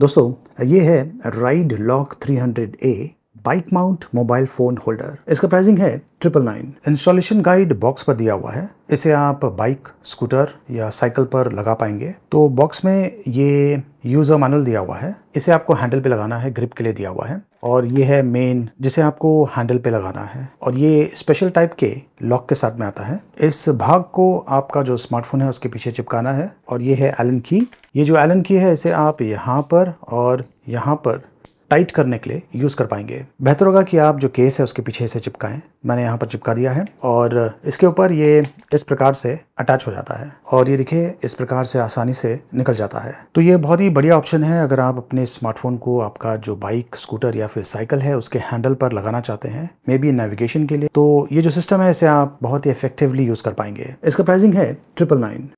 दोस्तों ये है ride lock 300 A bike mount mobile phone holder इसका प्राइसिंग है triple nine installation guide box पर दिया हुआ है इसे आप बाइक स्कूटर या साइकिल पर लगा पाएंगे तो बॉक्स में ये यूजर मैनुअल दिया हुआ है इसे आपको हैंडल पे लगाना है ग्रिप के लिए दिया हुआ है और ये है मेन जिसे आपको हैंडल पे लगाना है और ये स्पेशल टाइप के लॉक के साथ में आता है इस भाग को आपका जो स्मार्टफोन है उसके पीछे चिपकाना है और ये है एलन की ये जो एलन की है इसे आप यहाँ पर और यहाँ पर टाइट करने के लिए यूज़ कर पाएंगे बेहतर होगा कि आप जो केस है उसके पीछे से चिपकाएं मैंने यहाँ पर चिपका दिया है और इसके ऊपर ये इस प्रकार से अटैच हो जाता है और ये देखिए इस प्रकार से आसानी से निकल जाता है तो ये बहुत ही बढ़िया ऑप्शन है अगर आप अपने स्मार्टफोन को आपका जो बाइक स्कूटर या फिर साइकिल है उसके हैंडल पर लगाना चाहते हैं मे बी नेविगेशन के लिए तो ये जो सिस्टम है इसे आप बहुत ही इफेक्टिवली यूज़ कर पाएंगे इसका प्राइसिंग है ट्रिपल नाइन